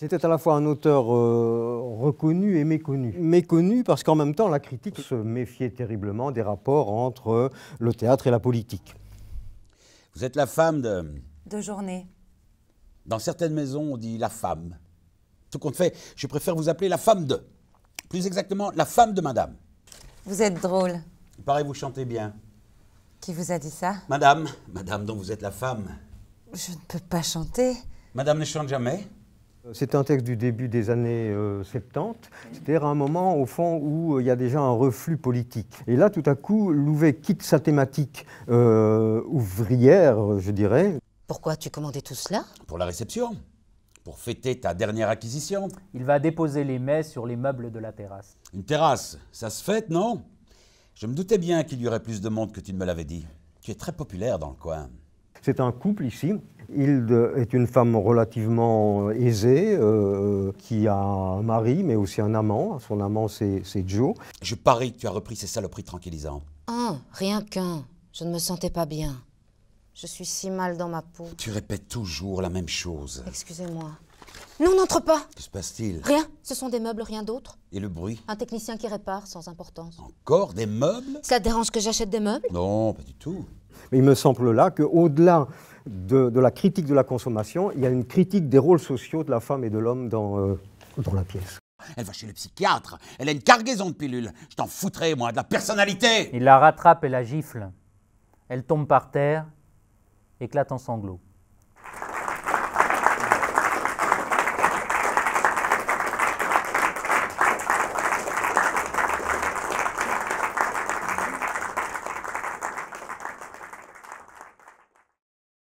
C'était à la fois un auteur euh, reconnu et méconnu. Méconnu parce qu'en même temps, la critique se méfiait terriblement des rapports entre euh, le théâtre et la politique. Vous êtes la femme de... De journée. Dans certaines maisons, on dit la femme. Tout compte fait, je préfère vous appeler la femme de. Plus exactement, la femme de madame. Vous êtes drôle. Il paraît vous chantez bien. Qui vous a dit ça Madame, madame dont vous êtes la femme. Je ne peux pas chanter. Madame ne chante jamais euh, c'est un texte du début des années 70, euh, c'est-à-dire un moment au fond où euh, il y a déjà un reflux politique. Et là, tout à coup, Louvet quitte sa thématique ouvrière, je dirais. Pourquoi tu commandais tout cela Pour la réception, pour fêter ta dernière acquisition. Il va déposer les mets sur les meubles de la terrasse. Une terrasse, ça se fête, non Je me doutais bien qu'il y aurait plus de monde que tu ne me l'avais dit. Tu es très populaire dans le coin. C'est un couple ici. Hilde est une femme relativement euh, aisée, euh, qui a un mari, mais aussi un amant. Son amant, c'est Joe. Je parie que tu as repris ces saloperies tranquillisantes. Un, ah, rien qu'un. Je ne me sentais pas bien. Je suis si mal dans ma peau. Tu répètes toujours la même chose. Excusez-moi. Non, n'entre pas Que se passe-t-il Rien, ce sont des meubles, rien d'autre. Et le bruit Un technicien qui répare, sans importance. Encore des meubles Ça te dérange que j'achète des meubles Non, pas du tout. Mais il me semble là qu'au-delà de, la critique de la consommation, il y a une critique des rôles sociaux de la femme et de l'homme dans, euh, dans la pièce. Elle va chez le psychiatre, elle a une cargaison de pilules. Je t'en foutrais, moi, de la personnalité Il la rattrape et la gifle. Elle tombe par terre, éclate en sanglots.